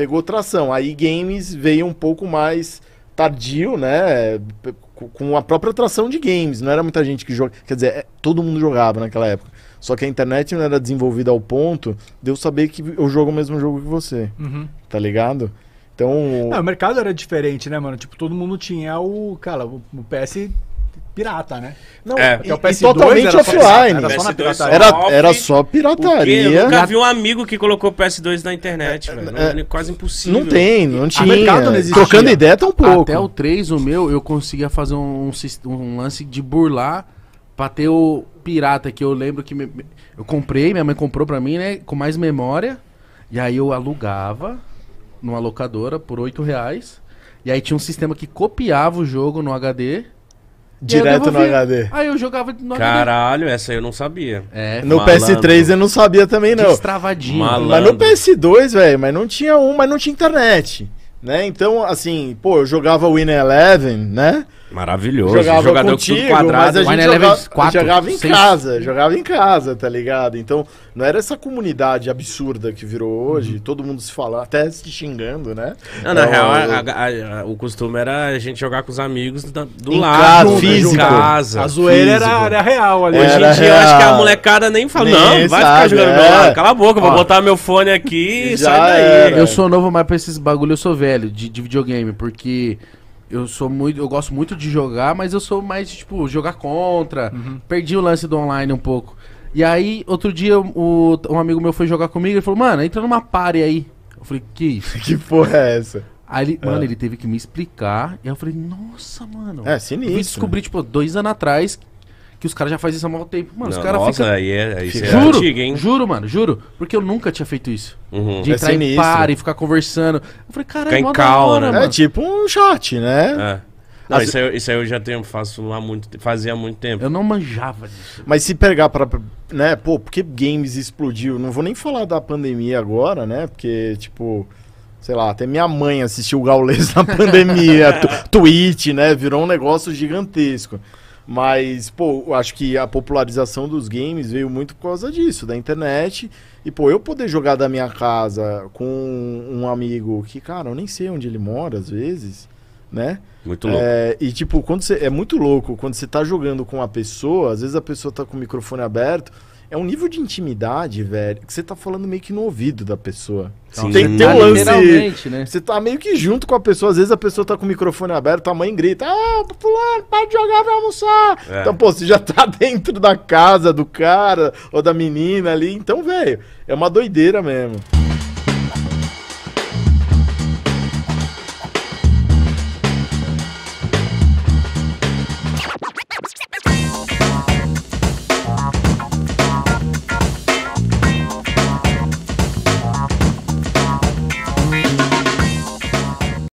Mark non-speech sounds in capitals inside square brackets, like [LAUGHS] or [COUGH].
pegou tração. Aí games veio um pouco mais tardio, né? Com a própria tração de games. Não era muita gente que jogava. Quer dizer, é, todo mundo jogava naquela época. Só que a internet não era desenvolvida ao ponto de eu saber que eu jogo o mesmo jogo que você. Uhum. Tá ligado? Então. Não, o mercado era diferente, né, mano? Tipo, todo mundo tinha o. Cara, o PS pirata, né? Não, é, e, o PS2 totalmente era offline. Era só, na pirataria. Era, era só pirataria. Eu nunca vi um amigo que colocou PS2 na internet, é, velho. É, é, quase impossível. Não tem, não ah, tinha. Não Trocando ideia tão tá pouco. Até o 3, o meu, eu conseguia fazer um, um lance de burlar pra ter o pirata que eu lembro que me, eu comprei, minha mãe comprou pra mim, né? Com mais memória. E aí eu alugava numa locadora por 8 reais. E aí tinha um sistema que copiava o jogo no HD Direto no HD. Aí eu jogava no Caralho, HD. essa eu não sabia. É, no malandro. PS3 eu não sabia também, não. Destravadinho. Mas no PS2, velho, mas não tinha um, mas não tinha internet. Né? Então, assim, pô, eu jogava Win Eleven, né? Maravilhoso. Jogava jogador contigo, quadrado, mas a gente jogava, 4, jogava em 6. casa, jogava em casa, tá ligado? Então, não era essa comunidade absurda que virou hoje, uhum. todo mundo se falando, até se xingando, né? Não, então, na é real, eu... a, a, o costume era a gente jogar com os amigos do, lado, casa, físico. casa. A zoeira era, era, real ali. Hoje em dia, eu acho que a molecada nem fala, nem não, vai sabe, ficar jogando é. cala a boca, Ó, vou botar meu fone aqui e sai daí. Era. Eu sou novo, mas pra esses bagulho eu sou velho, de, de videogame, porque... Eu sou muito. Eu gosto muito de jogar, mas eu sou mais, tipo, jogar contra. Uhum. Perdi o lance do online um pouco. E aí, outro dia, o, um amigo meu foi jogar comigo e falou, mano, entra numa party aí. Eu falei, que isso? [LAUGHS] que porra é essa? Aí ele, é. mano, ele teve que me explicar. E eu falei, nossa, mano. É, sinistro. Eu fui descobrir, né? tipo, dois anos atrás que os caras já fazem isso há muito tempo. Mano, os caras ficam. Aí é, aí é juro, é antigo, hein? juro, mano, juro. Porque eu nunca tinha feito isso. Uhum. De é entrar sinistro. em par e ficar conversando. Eu falei, caralho, Ficar em cal, hora, né? Mano. É tipo um chat, né? É. Não, As... isso, aí, isso aí eu já tenho, faço lá muito, fazia há muito tempo. Eu não manjava disso. Mas se pegar para né, pô, porque games explodiu? Não vou nem falar da pandemia agora, né? Porque, tipo, sei lá, até minha mãe assistiu o Gaules [LAUGHS] na pandemia, Twitch, né? Virou um negócio gigantesco. Mas, pô, eu acho que a popularização dos games veio muito por causa disso, da internet. E, pô, eu poder jogar da minha casa com um amigo que, cara, eu nem sei onde ele mora às vezes, né? Muito louco. É, e, tipo, quando você. É muito louco quando você tá jogando com uma pessoa, às vezes a pessoa tá com o microfone aberto é um nível de intimidade, velho, que você tá falando meio que no ouvido da pessoa. Sim. Tem que ter um lance. Né? Você tá meio que junto com a pessoa. Às vezes a pessoa tá com o microfone aberto, a mãe grita: Ah, fulano, tá para de jogar, vai almoçar. É. Então, pô, você já tá [LAUGHS] dentro da casa do cara ou da menina ali. Então, velho, é uma doideira mesmo.